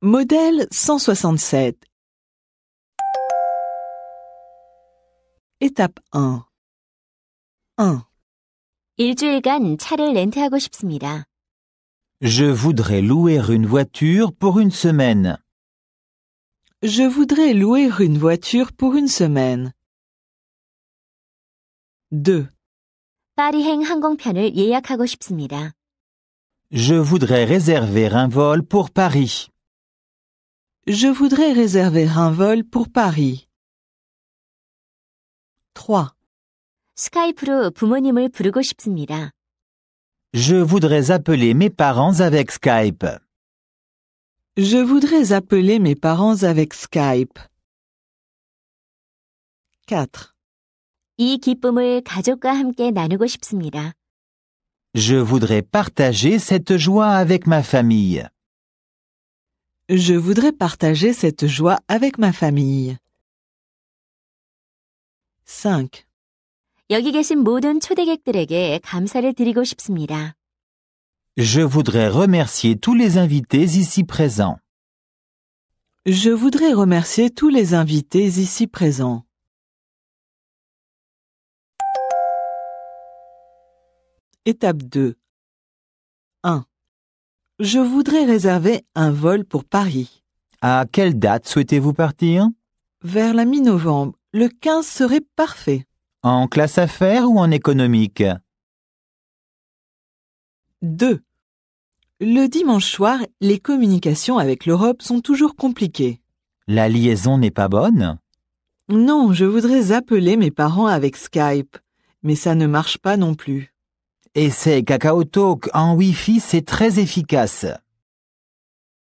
Modèle 167 Étape 1 1. Je voudrais louer une voiture pour une semaine. Je voudrais louer une voiture pour une semaine. 2. Je voudrais réserver un vol pour Paris. Je voudrais réserver un vol pour Paris. 3. Je voudrais appeler mes parents avec Skype. Je voudrais appeler mes parents avec Skype. 4. Je voudrais partager cette joie avec ma famille. Je voudrais partager cette joie avec ma famille. 5. Je voudrais remercier tous les invités ici présents. Je voudrais remercier tous les invités ici présents. Étape 2 1. Je voudrais réserver un vol pour Paris. À quelle date souhaitez-vous partir Vers la mi-novembre. Le 15 serait parfait. En classe affaires ou en économique 2. Le dimanche soir, les communications avec l'Europe sont toujours compliquées. La liaison n'est pas bonne Non, je voudrais appeler mes parents avec Skype, mais ça ne marche pas non plus. Et c'est Cacao Talk en Wi-Fi, c'est très efficace.